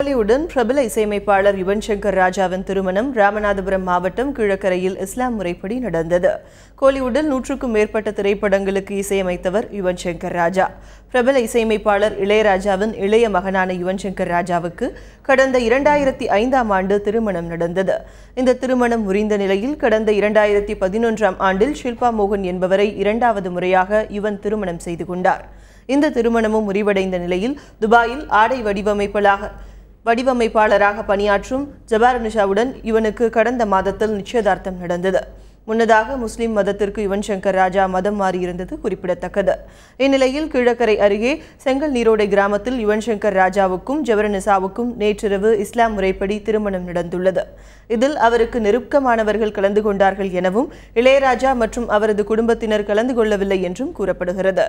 பாலிவுடன் பிரபல இசையமைப்பாளர் யுவன் சங்கர் ராஜாவின் திருமணம் ராமநாதபுரம் மாவட்டம் கிழக்கரையில் இஸ்லாம் முறைப்படி நடந்தது கோலிவுட்டில் நூற்றுக்கும் மேற்பட்ட திரைப்படங்களுக்கு இசையமைத்தவர் யுவன் சங்கர் ராஜா பிரபல இசையமைப்பாளர் இளையராஜாவின் இளைய மகனான யுவன் சங்கர் ராஜாவுக்கு கடந்த இரண்டாயிரத்தி ஐந்தாம் ஆண்டு திருமணம் நடந்தது இந்த திருமணம் முறிந்த நிலையில் கடந்த இரண்டாயிரத்தி பதினொன்றாம் ஆண்டில் ஷில்பா மோகன் என்பவரை இரண்டாவது முறையாக யுவன் திருமணம் செய்து கொண்டார் இந்த திருமணமும் முறிவடைந்த நிலையில் துபாயில் ஆடை வடிவமைப்பாளராக வடிவமைப்பாளராக பணியாற்றும் ஜபார் நிஷாவுடன் இவனுக்கு கடந்த மாதத்தில் நிச்சயதார்த்தம் நடந்தது முன்னதாக முஸ்லிம் மதத்திற்கு யுவன் சங்கர் ராஜா மதம் மாறியிருந்தது குறிப்பிடத்தக்கது இந்நிலையில் கிழக்கரை அருகே செங்கல் நீரோடை கிராமத்தில் யுவன் சங்கர் ராஜாவுக்கும் ஜவரநிசாவுக்கும் நேற்றிரவு இஸ்லாம் முறைப்படி திருமணம் நடந்துள்ளது இதில் அவருக்கு நெருக்கமானவர்கள் கலந்து கொண்டார்கள் எனவும் இளையராஜா மற்றும் அவரது குடும்பத்தினர் கலந்து கொள்ளவில்லை என்றும் கூறப்படுகிறது